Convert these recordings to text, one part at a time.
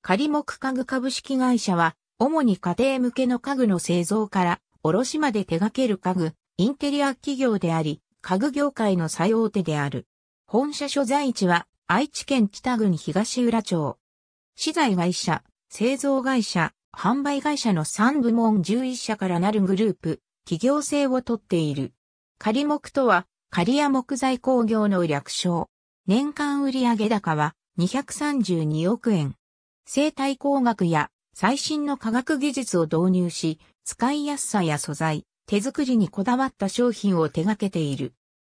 仮木家具株式会社は、主に家庭向けの家具の製造から、卸まで手掛ける家具、インテリア企業であり、家具業界の最大手である。本社所在地は、愛知県北郡東浦町。資材会社、製造会社、販売会社の3部門11社からなるグループ、企業性をとっている。仮木とは、仮屋木材工業の略称。年間売上高は232億円。生態工学や最新の科学技術を導入し、使いやすさや素材、手作りにこだわった商品を手掛けている。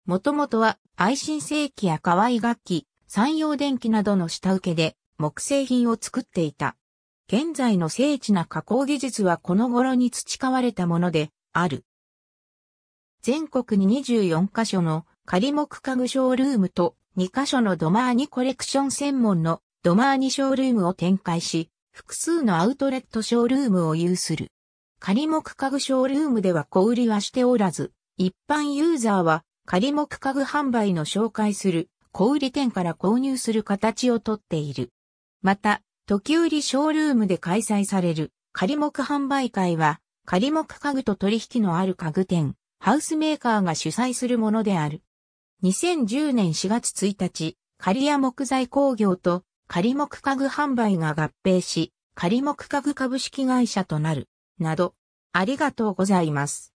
もともとは愛心製機や可愛楽器、山陽電機などの下請けで木製品を作っていた。現在の精緻な加工技術はこの頃に培われたものである。全国に24カ所の仮木家具ショールームと2カ所の土間にニコレクション専門のドマーニショールームを展開し、複数のアウトレットショールームを有する。仮木家具ショールームでは小売りはしておらず、一般ユーザーは仮木家具販売の紹介する小売店から購入する形をとっている。また、時売ショールームで開催される仮木販売会は、仮木家具と取引のある家具店、ハウスメーカーが主催するものである。2010年4月1日、刈谷木材工業と仮木家具販売が合併し、仮木家具株式会社となる、など、ありがとうございます。